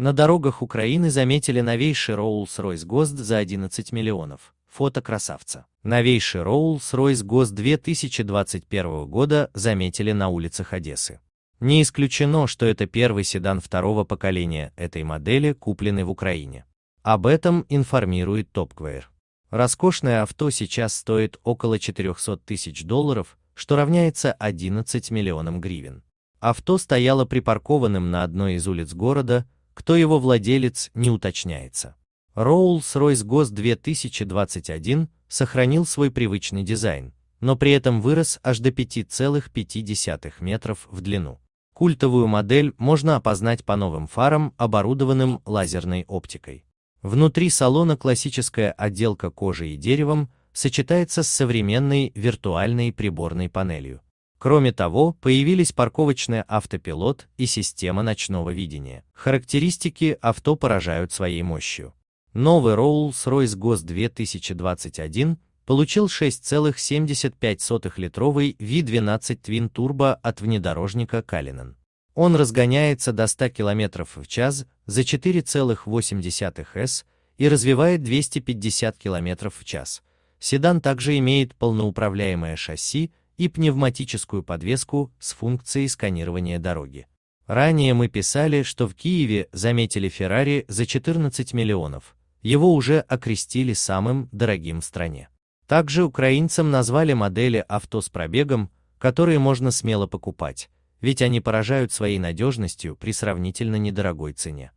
На дорогах Украины заметили новейший Rolls-Royce Ghost за 11 миллионов. Фото красавца. Новейший Rolls-Royce Ghost 2021 года заметили на улицах Одессы. Не исключено, что это первый седан второго поколения этой модели, купленный в Украине. Об этом информирует TopQuare. Роскошное авто сейчас стоит около 400 тысяч долларов, что равняется 11 миллионам гривен. Авто стояло припаркованным на одной из улиц города, кто его владелец, не уточняется. Rolls-Royce Ghost 2021 сохранил свой привычный дизайн, но при этом вырос аж до 5,5 метров в длину. Культовую модель можно опознать по новым фарам, оборудованным лазерной оптикой. Внутри салона классическая отделка кожи и деревом сочетается с современной виртуальной приборной панелью. Кроме того, появились парковочный автопилот и система ночного видения. Характеристики авто поражают своей мощью. Новый Rolls-Royce Ghost 2021 получил 6,75-литровый V12 Twin Turbo от внедорожника Cullinan. Он разгоняется до 100 км в час за 4,8 С и развивает 250 км в час. Седан также имеет полноуправляемое шасси и пневматическую подвеску с функцией сканирования дороги. Ранее мы писали, что в Киеве заметили Феррари за 14 миллионов, его уже окрестили самым дорогим в стране. Также украинцам назвали модели авто с пробегом, которые можно смело покупать, ведь они поражают своей надежностью при сравнительно недорогой цене.